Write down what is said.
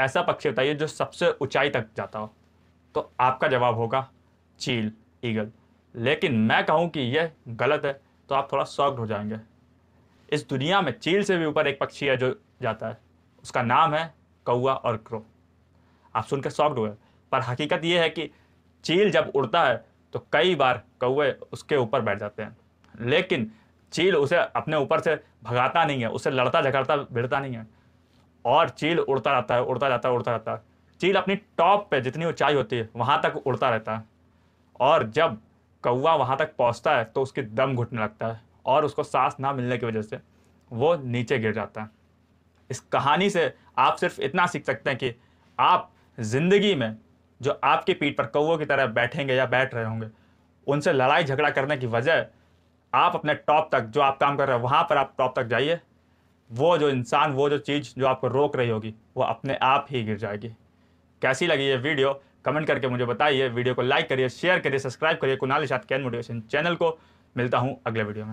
ऐसा पक्षी बताइए जो सबसे ऊंचाई तक जाता हो तो आपका जवाब होगा चील ईगल लेकिन मैं कहूँ कि यह गलत है तो आप थोड़ा सॉफ्ट हो जाएंगे इस दुनिया में चील से भी ऊपर एक पक्षी है जो जाता है उसका नाम है कौआ और क्रो आप सुनकर सॉफ्ट हुए पर हकीकत यह है कि चील जब उड़ता है तो कई बार कौए उसके ऊपर बैठ जाते हैं लेकिन चील उसे अपने ऊपर से भगाता नहीं है उसे लड़ता झगड़ता भिड़ता नहीं है और चील उड़ता रहता है उड़ता जाता है उड़ता रहता है चील अपनी टॉप पे जितनी ऊंचाई होती है वहाँ तक उड़ता रहता है और जब कौवा वहाँ तक पहुँचता है तो उसकी दम घुटने लगता है और उसको सांस ना मिलने की वजह से वो नीचे गिर जाता है इस कहानी से आप सिर्फ इतना सीख सकते हैं कि आप ज़िंदगी में जो आपकी पीठ पर कौ की तरह बैठेंगे या बैठ रहे होंगे उनसे लड़ाई झगड़ा करने की वजह आप अपने टॉप तक जो आप काम कर रहे हैं वहाँ पर आप टॉप तक जाइए वो जो इंसान वो जो चीज़ जो आपको रोक रही होगी वो अपने आप ही गिर जाएगी कैसी लगी ये वीडियो कमेंट करके मुझे बताइए वीडियो को लाइक करिए शेयर करिए सब्सक्राइब करिए कुनाल साथ कैन मोटिवेशन चैनल को मिलता हूँ अगले वीडियो में